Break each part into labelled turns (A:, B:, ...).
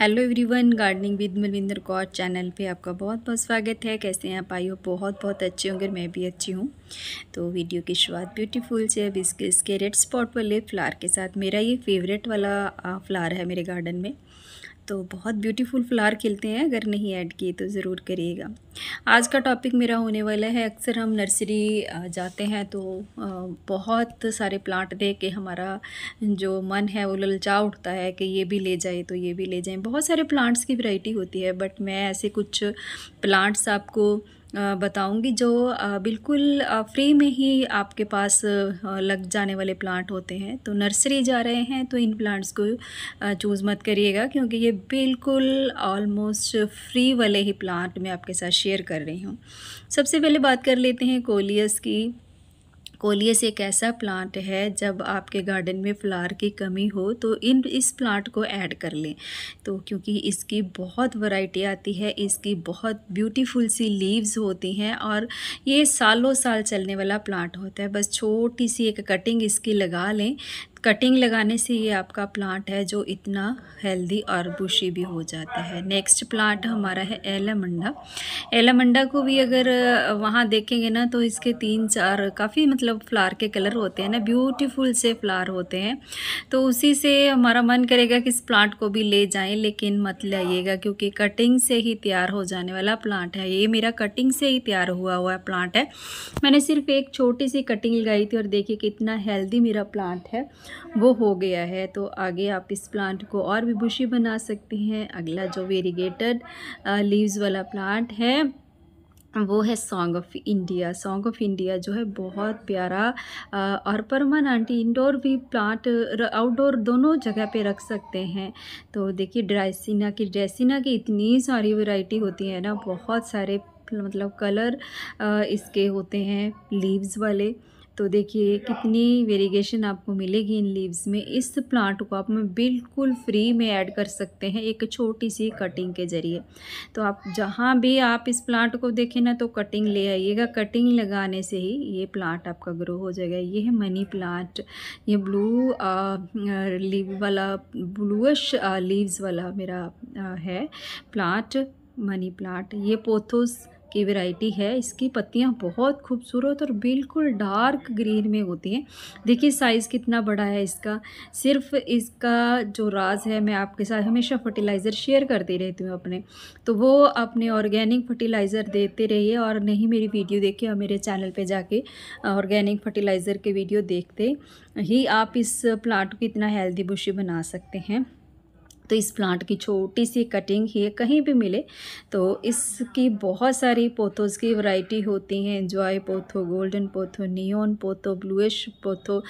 A: hello everyone gardening with Malwinder Kaur channel पे आपका बहुत बहुत स्वागत है कैसे हैं आप आई हो बहुत बहुत अच्छे होंगे मैं भी अच्छी हूँ तो वीडियो की शुरुआत ब्यूटीफुल से अब इसके इसके रेड स्पॉट वाले फ्लावर के साथ मेरा ये फेवरेट वाला फ्लावर है मेरे गार्डन में तो बहुत ब्यूटीफुल फ्लावर खिलते हैं अगर नहीं ऐड किए तो ज़रूर करिएगा आज का टॉपिक मेरा होने वाला है अक्सर हम नर्सरी जाते हैं तो बहुत सारे प्लांट देख के हमारा जो मन है वो ललचा उठता है कि ये भी ले जाए तो ये भी ले जाए बहुत सारे प्लांट्स की वैरायटी होती है बट मैं ऐसे कुछ प्लांट्स आपको बताऊंगी जो बिल्कुल फ्री में ही आपके पास लग जाने वाले प्लांट होते हैं तो नर्सरी जा रहे हैं तो इन प्लांट्स को चूज़ मत करिएगा क्योंकि ये बिल्कुल ऑलमोस्ट फ्री वाले ही प्लांट मैं आपके साथ शेयर कर रही हूँ सबसे पहले बात कर लेते हैं कोलियस की कोलियस एक ऐसा प्लांट है जब आपके गार्डन में फ्लावर की कमी हो तो इन इस प्लांट को ऐड कर लें तो क्योंकि इसकी बहुत वैरायटी आती है इसकी बहुत ब्यूटीफुल सी लीव्स होती हैं और ये सालों साल चलने वाला प्लांट होता है बस छोटी सी एक कटिंग इसकी लगा लें कटिंग लगाने से ये आपका प्लांट है जो इतना हेल्दी और बुशी भी हो जाता है नेक्स्ट प्लांट हमारा है एलामंडा एलामंडा को भी अगर वहाँ देखेंगे ना तो इसके तीन चार काफ़ी मतलब फ्लावर के कलर होते हैं ना ब्यूटीफुल से फ्लावर होते हैं तो उसी से हमारा मन करेगा कि इस प्लांट को भी ले जाएं लेकिन मत लाइएगा क्योंकि कटिंग से ही तैयार हो जाने वाला प्लांट है ये मेरा कटिंग से ही तैयार हुआ हुआ प्लांट है मैंने सिर्फ एक छोटी सी कटिंग लगाई थी और देखिए कितना हेल्दी मेरा प्लांट है वो हो गया है तो आगे आप इस प्लांट को और भी बुशी बना सकते हैं अगला जो वेरीगेटेड लीव्स वाला प्लांट है वो है song of India song of India जो है बहुत प्यारा और परमानेंट इंडोर भी प्लांट आउटडोर दोनों जगह पे रख सकते हैं तो देखिए ड्राइसिना की ड्रेसिना की इतनी सारी वैरायटी होती है ना बहुत सारे मतलब कलर इसके होते हैं लीव्स वाले तो देखिए कितनी वेरिएशन आपको मिलेगी इन लीव्स में इस प्लांट को आप में बिल्कुल फ्री में ऐड कर सकते हैं एक छोटी सी कटिंग के ज़रिए तो आप जहाँ भी आप इस प्लांट को देखें ना तो कटिंग ले आइएगा कटिंग लगाने से ही ये प्लांट आपका ग्रो हो जाएगा ये है मनी प्लांट ये ब्लू लीव वाला ब्लूश लीव्स वाला मेरा आ, है प्लांट मनी प्लांट ये पोथोस की वैरायटी है इसकी पत्तियाँ बहुत खूबसूरत और बिल्कुल डार्क ग्रीन में होती हैं देखिए साइज़ कितना बड़ा है इसका सिर्फ इसका जो राज है मैं आपके साथ हमेशा फर्टिलाइज़र शेयर करती रहती हूँ अपने तो वो अपने ऑर्गेनिक फर्टिलाइज़र देते रहिए और नहीं मेरी वीडियो देखिए और मेरे चैनल पर जाके ऑर्गेनिक फर्टिलाइज़र के वीडियो देखते ही आप इस प्लांट को इतना हेल्दी बुशी बना सकते हैं तो इस प्लांट की छोटी सी कटिंग ही कहीं भी मिले तो इसकी बहुत सारी पोथोज़ की वैरायटी होती हैं joy pothos golden pothos neon pothos bluish pothos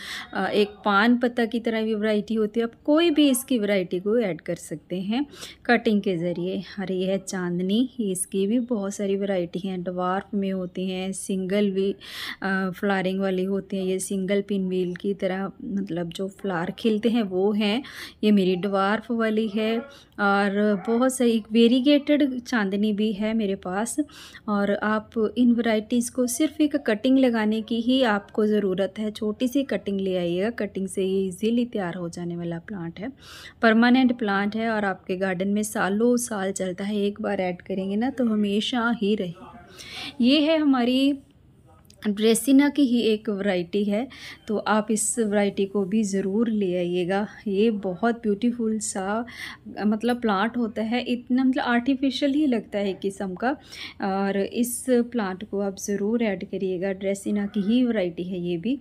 A: एक पान पत्ता की तरह भी वैरायटी होती है आप कोई भी इसकी वैरायटी को ऐड कर सकते हैं कटिंग के ज़रिए और यह है चांदनी इसकी भी बहुत सारी वैरायटी हैं डवार्फ में होती हैं सिंगल भी फ्लारिंग वाली होती हैं ये सिंगल पिन व्हील की तरह मतलब जो फ्लार खिलते हैं वो हैं ये मेरी डवार्फ वाली गई है और बहुत सही वेरीगेटेड चांदनी भी है मेरे पास और आप इन वराइटीज़ को सिर्फ एक कटिंग लगाने की ही आपको ज़रूरत है छोटी सी कटिंग ले आइएगा कटिंग से ये इजीली तैयार हो जाने वाला प्लांट है परमानेंट प्लांट है और आपके गार्डन में सालों साल चलता है एक बार ऐड करेंगे ना तो हमेशा ही रहेगा ये है हमारी ड्रेसिना की ही एक वैरायटी है तो आप इस वैरायटी को भी ज़रूर ले आइएगा ये बहुत ब्यूटीफुल सा मतलब प्लांट होता है इतना मतलब आर्टिफिशियल ही लगता है किस्म का और इस प्लांट को आप ज़रूर ऐड करिएगा ड्रेसिना की ही वैरायटी है ये भी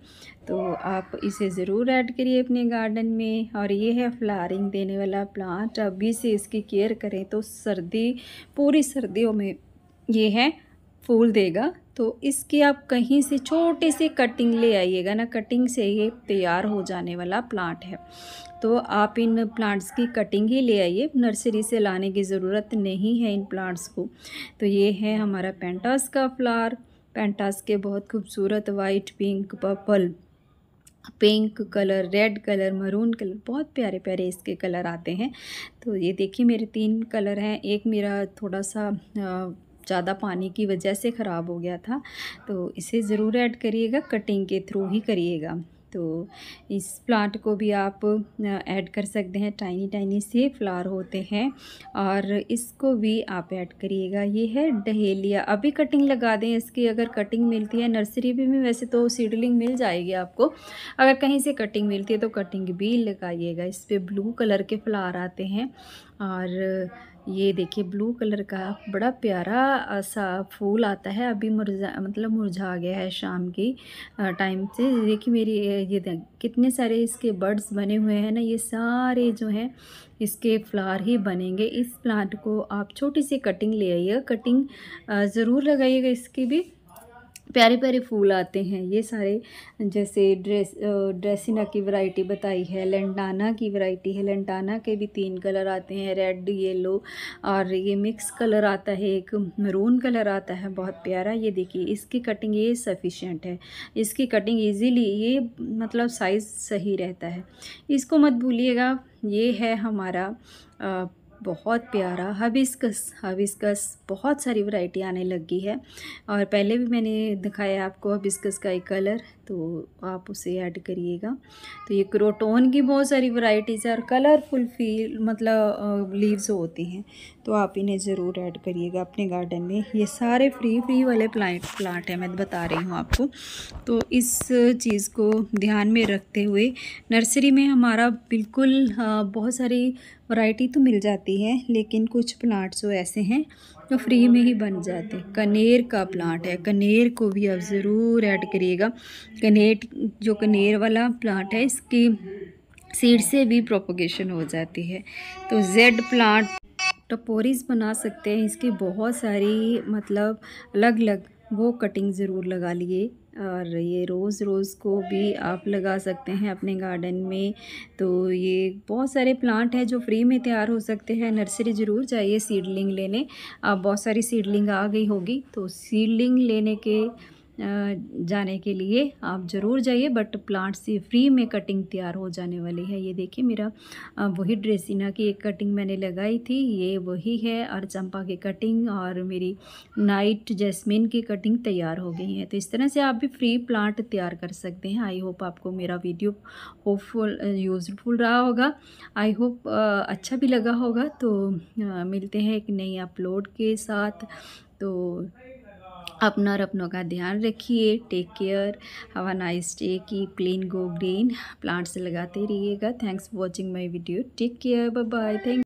A: तो आप इसे ज़रूर ऐड करिए अपने गार्डन में और ये है फ्लारिंग देने वाला प्लांट अभी से इसकी केयर करें तो सर्दी पूरी सर्दियों में ये है फूल देगा तो इसकी आप कहीं से छोटे से कटिंग ले आइएगा ना कटिंग से ये तैयार हो जाने वाला प्लांट है तो आप इन प्लांट्स की कटिंग ही ले आइए नर्सरी से लाने की ज़रूरत नहीं है इन प्लांट्स को तो ये है हमारा पेंटास का फ्लावर पेंटास के बहुत खूबसूरत white pink purple pink colour red colour maroon colour बहुत प्यारे प्यारे इसके कलर आते हैं तो ये देखिए मेरे तीन कलर हैं एक मेरा थोड़ा सा ज़्यादा पानी की वजह से ख़राब हो गया था तो इसे ज़रूर ऐड करिएगा कटिंग के थ्रू ही करिएगा तो इस प्लांट को भी आप ऐड कर सकते हैं टाइनी टाइनी से फ्लावर होते हैं और इसको भी आप ऐड करिएगा ये है डहेलिया अभी कटिंग लगा दें इसकी अगर कटिंग मिलती है नर्सरी भी में वैसे तो सीडलिंग मिल जाएगी आपको अगर कहीं से कटिंग मिलती है तो कटिंग भी लगाइएगा इस पर ब्लू कलर के फ्लार आते हैं और ये देखिए ब्लू कलर का बड़ा प्यारा सा फूल आता है अभी मुरझा मतलब मुरझा गया है शाम की टाइम से देखिए मेरी ये कितने सारे इसके बर्ड्स बने हुए हैं ना ये सारे जो हैं इसके फ्लावर ही बनेंगे इस प्लांट को आप छोटी सी कटिंग ले आइए कटिंग ज़रूर लगाइएगा इसकी भी प्यारे प्यारे फूल आते हैं ये सारे जैसे ड्रेस ड्रेसिना की वैरायटी बताई है लेंटाना की वैरायटी है लेंटाना के भी तीन कलर आते हैं रेड येलो और ये मिक्स कलर आता है एक मरून कलर आता है बहुत प्यारा ये देखिए इसकी कटिंग ये सफिशेंट है इसकी कटिंग इजीली ये मतलब साइज़ सही रहता है इसको मत भूलिएगा ये है हमारा आ, बहुत प्यारा हबिस्कस हबिस्कस बहुत सारी वैरायटी आने लगी है और पहले भी मैंने दिखाया आपको हबिस्कस का एक कलर तो आप उसे ऐड करिएगा तो ये क्रोटोन की बहुत सारी वैरायटीज़ है और कलरफुल फील मतलब लीव्स होती हैं तो आप इन्हें ज़रूर ऐड करिएगा अपने गार्डन में ये सारे फ्री फ्री वाले प्लांट प्लांट हैं मैं बता रही हूँ आपको तो इस चीज़ को ध्यान में रखते हुए नर्सरी में हमारा बिल्कुल बहुत सारी वैरायटी तो मिल जाती है लेकिन कुछ प्लांट्स जो तो ऐसे हैं जो फ्री में ही बन जाते हैं कनेर का प्लांट है कनेर को भी आप ज़रूर ऐड करिएगा कनेर जो कनेर वाला प्लांट है इसकी सीड से भी प्रोपोगेशन हो जाती है तो जेड प्लांट टपोरीज बना सकते हैं इसकी बहुत सारी मतलब अलग अलग वो कटिंग ज़रूर लगा लिए और ये रोज़ रोज़ को भी आप लगा सकते हैं अपने गार्डन में तो ये बहुत सारे प्लांट हैं जो फ्री में तैयार हो सकते हैं नर्सरी ज़रूर जाइए सीडलिंग लेने अब बहुत सारी सीडलिंग आ गई होगी तो सीडलिंग लेने के जाने के लिए आप ज़रूर जाइए बट प्लांट से फ्री में कटिंग तैयार हो जाने वाली है ये देखिए मेरा वही ड्रेसिना की एक कटिंग मैंने लगाई थी ये वही है और चंपा की कटिंग और मेरी नाइट जैस्मिन की कटिंग तैयार हो गई है तो इस तरह से आप भी फ्री प्लांट तैयार कर सकते हैं आई होप आपको मेरा वीडियो होपफुल यूज़फुल रहा होगा आई होप अच्छा भी लगा होगा तो मिलते हैं एक नई अपलोड के साथ तो अपना और अपनों का ध्यान रखिए take care have a nice day की प्लेन गो ग्रीन प्लांट्स लगाते रहिएगा thanks for watching my video take care bye bye thank